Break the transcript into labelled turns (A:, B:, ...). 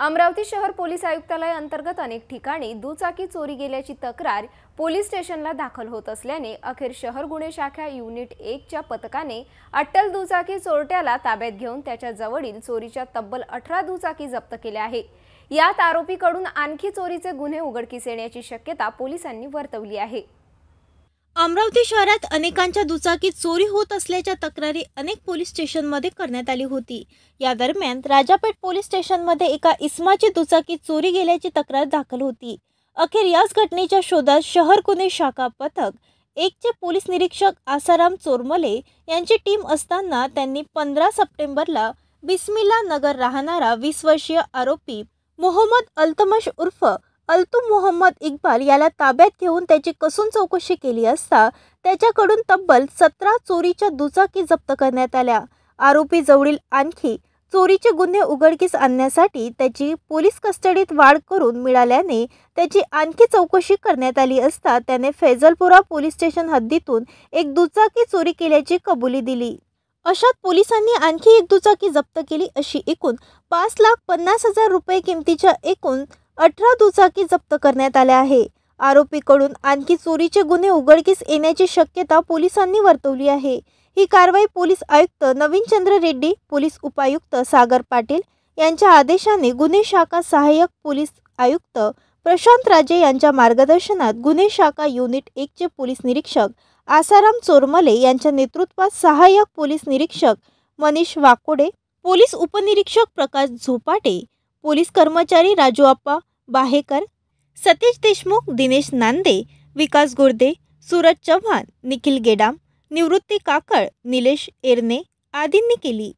A: अमरावती शहर पोलीस आयुक्तालय अंतर्गत अनेक ठिकाणी दुचाकी चोरी गेल्याची तक्रार पोलीस स्टेशनला दाखल होत असल्याने अखेर शहर गुन्हे शाखा युनिट एकच्या पथकाने अट्टल दुचाकी चोरट्याला ताब्यात घेऊन त्याच्या जवळील चोरीच्या तब्बल अठरा दुचाकी जप्त केल्या आहे यात आरोपीकडून आणखी चोरीचे गुन्हे उघडकीस येण्याची शक्यता पोलिसांनी वर्तवली आहे
B: अमरावती शहरात अनेकांच्या दुचाकीत चोरी होत असल्याच्या तक्रारी अनेक पोलीस स्टेशनमध्ये करण्यात आली होती या दरम्यान राजापेठ पोलीस स्टेशनमध्ये एका इस्माची दुचाकी चोरी गेल्याची तक्रार दाखल होती अखेर याच घटनेच्या शोधात शहर गुन्हे शाखा पथक एकचे पोलीस निरीक्षक आसाराम चोरमले यांची टीम असताना त्यांनी पंधरा सप्टेंबरला बिस्मिला नगर राहणारा वीस वर्षीय आरोपी मोहम्मद अल्तमश उर्फ अल्तू मोहम्मद इक्बाल याला ताब्यात घेऊन त्याची कसून चौकशी केली असता त्याच्याकडून तब्बल सतरा चोरीच्या दुचाकी जप्त करण्यात आल्या आरोपी जवळील आणखी चोरीचे गुन्हे उघडकीस आणण्यासाठी त्याची पोलीस कस्टडीत वाढ करून मिळाल्याने त्याची आणखी चौकशी करण्यात आली असता त्याने फैजलपुरा पोलीस स्टेशन हद्दीतून एक दुचाकी चोरी केल्याची कबुली दिली अशात पोलिसांनी आणखी एक दुचाकी जप्त केली अशी एकूण पाच लाख पन्नास हजार रुपये किमतीच्या एकूण अठरा दुचाकी जप्त करण्यात आल्या आहे आरोपीकडून आणखी चोरीचे गुन्हे उघडकीस येण्याची शक्यता पोलिसांनी वर्तवली आहे ही कारवाई पोलीस आयुक्त नवीन चंद्र रेड्डी पोलीस उपायुक्त सागर पाटील यांच्या आदेशाने गुन्हे शाखा सहाय्यक पोलीस आयुक्त प्रशांत राजे यांच्या मार्गदर्शनात गुन्हे शाखा युनिट एकचे पोलीस निरीक्षक आसाराम चोरमले यांच्या नेतृत्वात सहाय्यक पोलीस निरीक्षक मनीष वाकोडे पोलीस उपनिरीक्षक प्रकाश झोपाटे पोलीस कर्मचारी राजू आप्पा बाहेकर सतीश देशमुख दिनेश नांदे विकास गुर्दे, सूरज चव्हाण निखिल गेडाम निवृत्ती काकळ निलेश एरने आदींनी केली